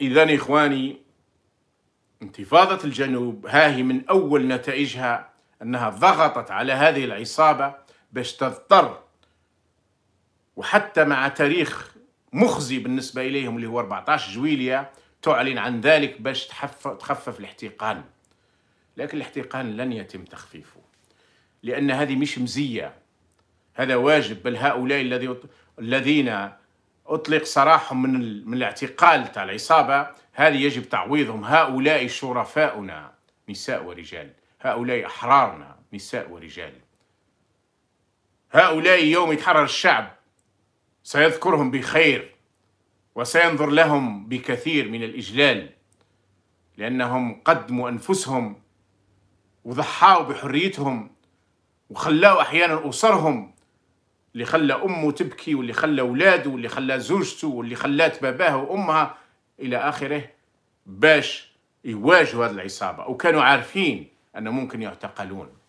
إذا إخواني انتفاضة الجنوب هاهي من أول نتائجها أنها ضغطت على هذه العصابة باش تضطر وحتى مع تاريخ مخزي بالنسبة إليهم اللي هو 14 جويلية تعلن عن ذلك باش تخفف الاحتقان لكن الاحتقان لن يتم تخفيفه لأن هذه مش مزية هذا واجب بل هؤلاء الذين اطلق سراحهم من ال... من الاعتقال تاع العصابه هذه يجب تعويضهم هؤلاء شرفاؤنا نساء ورجال هؤلاء احرارنا نساء ورجال هؤلاء يوم يتحرر الشعب سيذكرهم بخير وسينظر لهم بكثير من الاجلال لانهم قدموا انفسهم وضحاوا بحريتهم وخلاوا احيانا اسرهم اللي خلى امه تبكي واللي خلى اولاده واللي خلى زوجته واللي خلات باباه وامها الى اخره باش يواجهوا هذه العصابه وكانوا عارفين انه ممكن يعتقلون